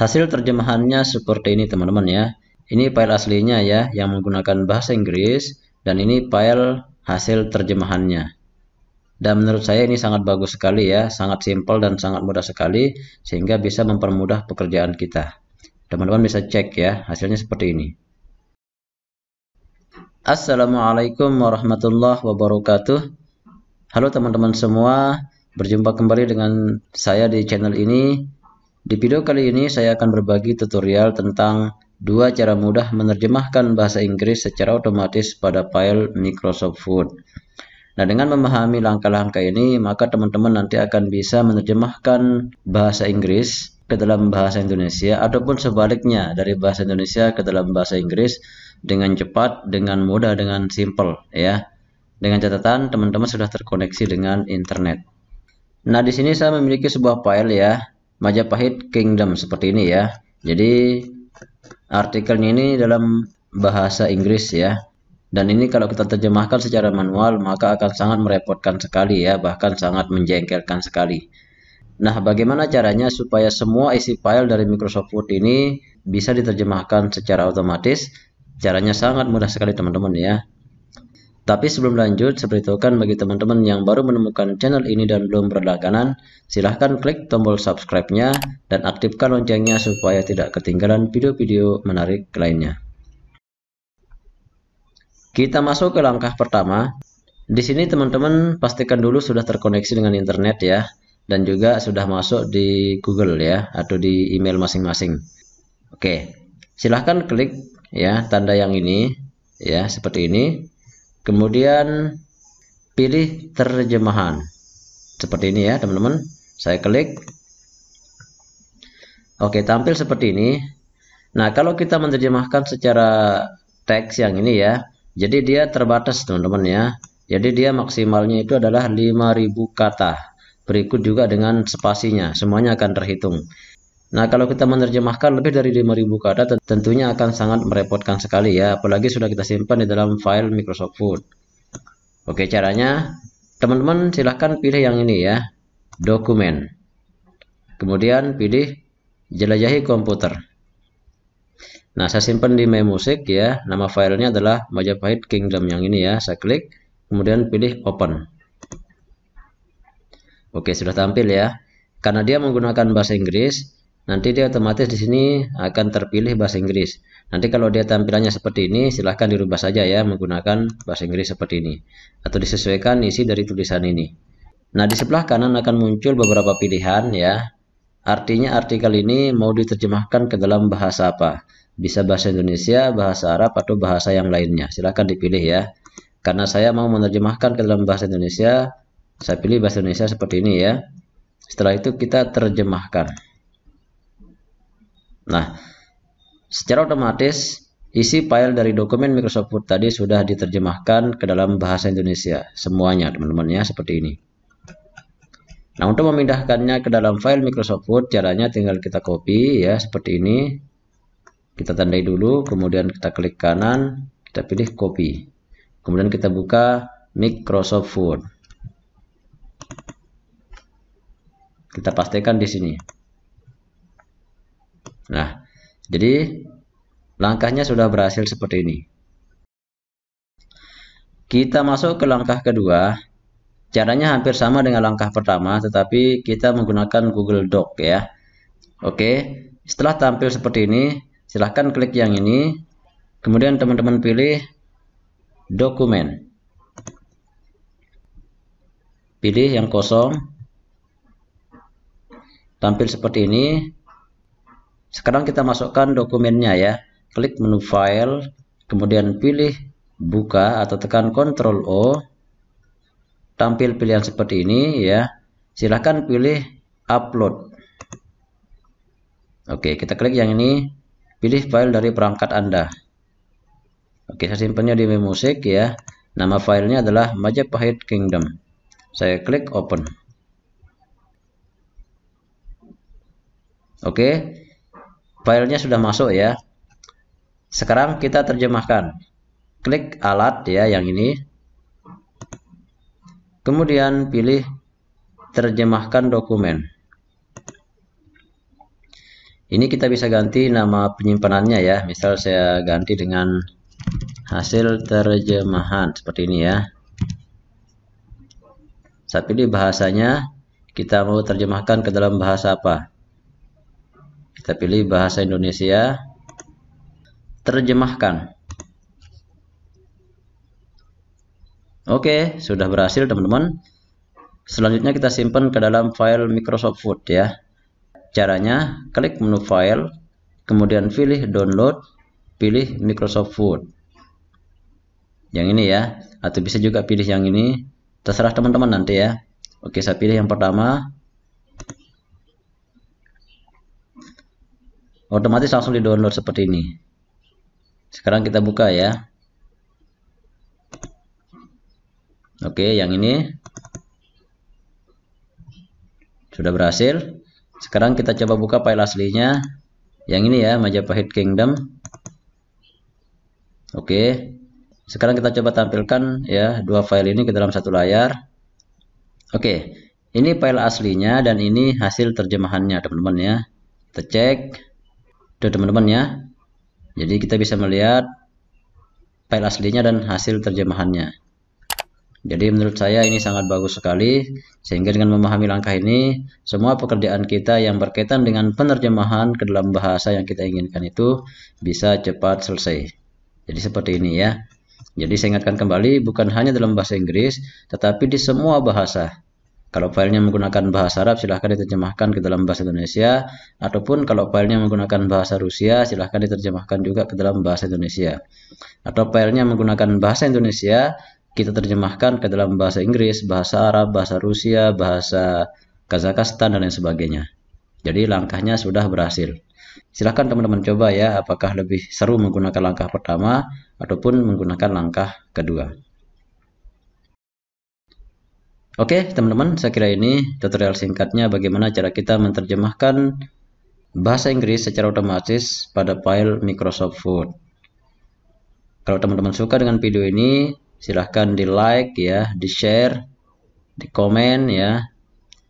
Hasil terjemahannya seperti ini teman-teman ya. Ini file aslinya ya yang menggunakan bahasa Inggris dan ini file hasil terjemahannya. Dan menurut saya ini sangat bagus sekali ya, sangat simpel dan sangat mudah sekali sehingga bisa mempermudah pekerjaan kita. Teman-teman bisa cek ya, hasilnya seperti ini. Assalamualaikum warahmatullahi wabarakatuh. Halo teman-teman semua, berjumpa kembali dengan saya di channel ini di video kali ini saya akan berbagi tutorial tentang dua cara mudah menerjemahkan bahasa Inggris secara otomatis pada file Microsoft Word. Nah, dengan memahami langkah-langkah ini, maka teman-teman nanti akan bisa menerjemahkan bahasa Inggris ke dalam bahasa Indonesia ataupun sebaliknya dari bahasa Indonesia ke dalam bahasa Inggris dengan cepat, dengan mudah, dengan simple ya. Dengan catatan teman-teman sudah terkoneksi dengan internet. Nah, di sini saya memiliki sebuah file ya Majapahit Kingdom seperti ini ya. Jadi artikelnya ini dalam bahasa Inggris ya. Dan ini kalau kita terjemahkan secara manual maka akan sangat merepotkan sekali ya, bahkan sangat menjengkelkan sekali. Nah, bagaimana caranya supaya semua isi file dari Microsoft Word ini bisa diterjemahkan secara otomatis? Caranya sangat mudah sekali teman-teman ya. Tapi sebelum lanjut, seperti kan bagi teman-teman yang baru menemukan channel ini dan belum berlangganan, silahkan klik tombol subscribe-nya dan aktifkan loncengnya supaya tidak ketinggalan video-video menarik lainnya. Kita masuk ke langkah pertama. Di sini teman-teman pastikan dulu sudah terkoneksi dengan internet ya, dan juga sudah masuk di Google ya, atau di email masing-masing. Oke, silahkan klik ya tanda yang ini ya seperti ini Kemudian pilih terjemahan. Seperti ini ya, teman-teman. Saya klik. Oke, tampil seperti ini. Nah, kalau kita menerjemahkan secara teks yang ini ya, jadi dia terbatas, teman-teman ya. Jadi dia maksimalnya itu adalah 5000 kata. Berikut juga dengan spasinya, semuanya akan terhitung. Nah, kalau kita menerjemahkan lebih dari 5000 kata tentunya akan sangat merepotkan sekali ya, apalagi sudah kita simpan di dalam file Microsoft Word. Oke, caranya teman-teman silahkan pilih yang ini ya, dokumen. Kemudian pilih jelajahi komputer. Nah, saya simpan di My Music ya. Nama filenya adalah Majapahit Kingdom yang ini ya. Saya klik, kemudian pilih open. Oke, sudah tampil ya. Karena dia menggunakan bahasa Inggris, nanti dia otomatis di sini akan terpilih bahasa Inggris. Nanti kalau dia tampilannya seperti ini, silahkan dirubah saja ya menggunakan bahasa Inggris seperti ini. Atau disesuaikan isi dari tulisan ini. Nah, di sebelah kanan akan muncul beberapa pilihan ya. Artinya artikel ini mau diterjemahkan ke dalam bahasa apa. Bisa bahasa Indonesia, bahasa Arab, atau bahasa yang lainnya. Silahkan dipilih ya. Karena saya mau menerjemahkan ke dalam bahasa Indonesia, saya pilih bahasa Indonesia seperti ini ya. Setelah itu kita terjemahkan. Nah, secara otomatis isi file dari dokumen Microsoft Word tadi sudah diterjemahkan ke dalam bahasa Indonesia semuanya teman-teman ya seperti ini nah untuk memindahkannya ke dalam file Microsoft Word caranya tinggal kita copy ya seperti ini kita tandai dulu kemudian kita klik kanan kita pilih copy kemudian kita buka Microsoft Word kita pastikan di sini jadi langkahnya sudah berhasil seperti ini. Kita masuk ke langkah kedua. Caranya hampir sama dengan langkah pertama, tetapi kita menggunakan Google Doc ya. Oke, setelah tampil seperti ini, silahkan klik yang ini. Kemudian teman-teman pilih dokumen. Pilih yang kosong. Tampil seperti ini. Sekarang kita masukkan dokumennya ya. Klik menu file, kemudian pilih buka atau tekan Ctrl O. Tampil pilihan seperti ini ya. Silahkan pilih upload. Oke, kita klik yang ini. Pilih file dari perangkat Anda. Oke, saya simpannya di musik ya. Nama filenya adalah Majapahit Kingdom. Saya klik open. Oke, filenya sudah masuk ya sekarang kita terjemahkan klik alat ya yang ini kemudian pilih terjemahkan dokumen ini kita bisa ganti nama penyimpanannya ya misal saya ganti dengan hasil terjemahan seperti ini ya saya pilih bahasanya kita mau terjemahkan ke dalam bahasa apa kita pilih bahasa Indonesia terjemahkan Oke sudah berhasil teman-teman selanjutnya kita simpan ke dalam file Microsoft Word ya caranya klik menu file kemudian pilih download pilih Microsoft Word yang ini ya atau bisa juga pilih yang ini terserah teman-teman nanti ya Oke saya pilih yang pertama otomatis langsung di download seperti ini sekarang kita buka ya oke yang ini sudah berhasil sekarang kita coba buka file aslinya yang ini ya Majapahit Kingdom oke sekarang kita coba tampilkan ya dua file ini ke dalam satu layar oke ini file aslinya dan ini hasil terjemahannya teman-teman ya kita cek itu teman-teman ya jadi kita bisa melihat file aslinya dan hasil terjemahannya jadi menurut saya ini sangat bagus sekali sehingga dengan memahami langkah ini semua pekerjaan kita yang berkaitan dengan penerjemahan ke dalam bahasa yang kita inginkan itu bisa cepat selesai. Jadi seperti ini ya. Jadi saya ingatkan kembali bukan hanya dalam bahasa Inggris tetapi di semua bahasa. Kalau filenya menggunakan bahasa Arab, silahkan diterjemahkan ke dalam bahasa Indonesia. Ataupun kalau filenya menggunakan bahasa Rusia, silahkan diterjemahkan juga ke dalam bahasa Indonesia. Atau filenya menggunakan bahasa Indonesia, kita terjemahkan ke dalam bahasa Inggris, bahasa Arab, bahasa Rusia, bahasa Kazakhstan, dan lain sebagainya. Jadi langkahnya sudah berhasil. Silahkan teman-teman coba ya, apakah lebih seru menggunakan langkah pertama ataupun menggunakan langkah kedua. Oke teman-teman, saya kira ini tutorial singkatnya bagaimana cara kita menerjemahkan bahasa Inggris secara otomatis pada file Microsoft Word. Kalau teman-teman suka dengan video ini, silahkan di like ya, di share, di komen ya.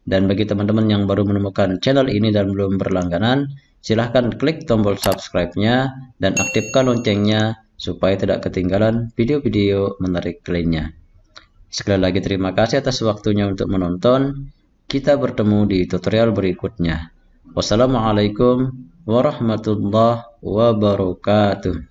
Dan bagi teman-teman yang baru menemukan channel ini dan belum berlangganan, silahkan klik tombol subscribe-nya dan aktifkan loncengnya supaya tidak ketinggalan video-video menarik lainnya. Sekali lagi terima kasih atas waktunya untuk menonton. Kita bertemu di tutorial berikutnya. Wassalamualaikum warahmatullahi wabarakatuh.